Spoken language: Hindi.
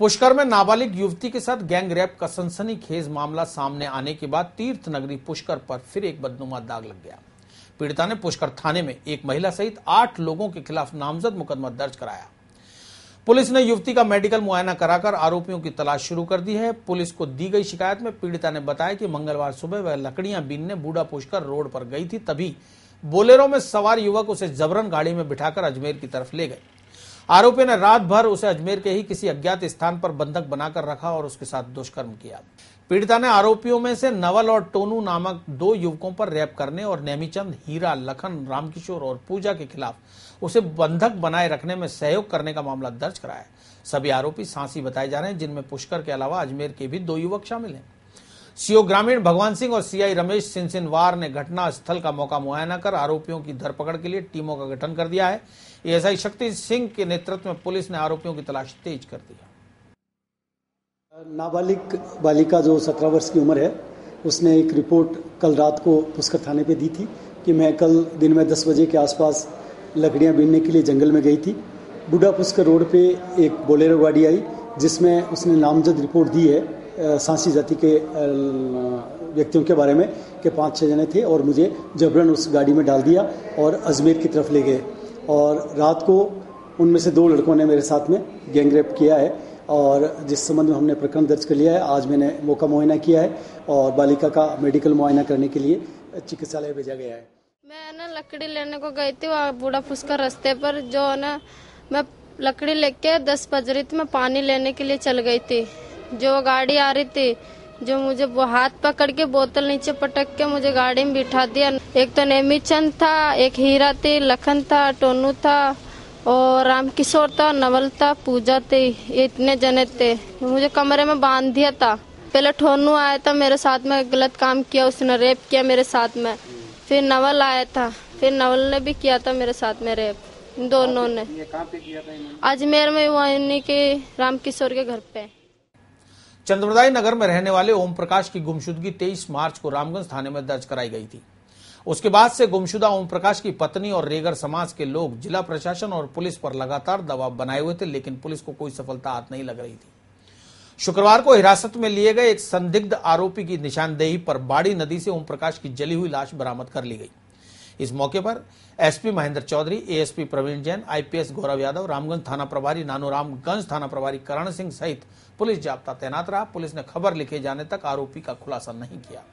पुष्कर में नाबालिग युवती के साथ गैंग रेप का सनसनीखेज मामला सामने आने के बाद तीर्थ नगरी पुष्कर पर फिर एक बदनुमा दाग लग गया पीड़िता ने पुष्कर थाने में एक महिला सहित आठ लोगों के खिलाफ नामजद मुकदमा दर्ज कराया पुलिस ने युवती का मेडिकल मुआयना कराकर आरोपियों की तलाश शुरू कर दी है पुलिस को दी गई शिकायत में पीड़िता ने बताया कि मंगलवार सुबह वह लकड़ियां बीनने बूढ़ा पुष्कर रोड पर गई थी तभी बोलेरो में सवार युवक उसे जबरन गाड़ी में बिठाकर अजमेर की तरफ ले गए आरोपी ने रात भर उसे अजमेर के ही किसी अज्ञात स्थान पर बंधक बनाकर रखा और उसके साथ दुष्कर्म किया पीड़िता ने आरोपियों में से नवल और टोनू नामक दो युवकों पर रैप करने और नेमीचंद हीरा लखन रामकिशोर और पूजा के खिलाफ उसे बंधक बनाए रखने में सहयोग करने का मामला दर्ज कराया सभी आरोपी सांसी बताए जा रहे हैं जिनमें पुष्कर के अलावा अजमेर के भी दो युवक शामिल हैं सीओ ग्रामीण भगवान सिंह और सीआई रमेश सिंसिनवार ने घटना स्थल का मौका मुआयना कर आरोपियों की धरपकड़ के लिए टीमों का गठन कर दिया है एएसआई शक्ति सिंह के नेतृत्व में पुलिस ने आरोपियों की तलाश तेज कर दी नाबालिग बालिका जो सत्रह वर्ष की उम्र है उसने एक रिपोर्ट कल रात को पुष्कर थाने पे दी थी कि मैं कल दिन में दस बजे के आसपास लकड़ियां बीनने के लिए जंगल में गई थी बूढ़ा पुष्कर रोड पे एक बोलेरो गाड़ी आई जिसमें उसने नामजद रिपोर्ट दी है सांसी जाति के व्यक्तियों के बारे में कि पांच छह जने थे और मुझे जबरन उस गाड़ी में डाल दिया और अजमेर की तरफ ले गए और रात को उनमें से दो लड़कों ने मेरे साथ में गैंगरेप किया है और जिस संबंध में हमने प्रकरण दर्ज कर लिया है आज मैंने मौका मुआयना किया है और बालिका का मेडिकल मुआयना करने के लिए चिकित्सालय भेजा गया है मैं ना लकड़ी लेने को गई थी वहाँ बूढ़ा फुसका रास्ते पर जो ना मैं लकड़ी लेके दस बज थी मैं पानी लेने के लिए चल गई थी जो गाड़ी आ रही थी जो मुझे हाथ पकड़ के बोतल नीचे पटक के मुझे गाड़ी में बिठा दिया एक तो नेमी चंद था एक हीरा थी लखन था टोनू था और रामकिशोर था नवल था पूजा थी ये इतने जने थे मुझे कमरे में बांध दिया था पहले ठोनू आया था मेरे साथ में गलत काम किया उसने रेप किया मेरे साथ में फिर नवल आया था फिर नवल ने भी किया था मेरे साथ में रेप दोनों ने अजमेर में वो इन्हीं के रामकिशोर के घर पे चंद्रदाई नगर में रहने वाले ओम प्रकाश की गुमशुदगी 23 मार्च को रामगंज थाने में दर्ज कराई गई थी उसके बाद से गुमशुदा ओम प्रकाश की पत्नी और रेगर समाज के लोग जिला प्रशासन और पुलिस पर लगातार दबाव बनाए हुए थे लेकिन पुलिस को कोई सफलता हाथ नहीं लग रही थी शुक्रवार को हिरासत में लिए गए एक संदिग्ध आरोपी की निशानदेही पर बाड़ी नदी से ओम प्रकाश की जली हुई लाश बरामद कर ली गई इस मौके पर SP Mahendra Chaudhary ASP Praveen Jain IPS Gaurav Yadav Ramganj थाना प्रभारी नानूरामगंज थाना प्रभारी करण सिंह सहित पुलिस जाप्ता तैनात रहा पुलिस ने खबर लिखे जाने तक आरोपी का खुलासा नहीं किया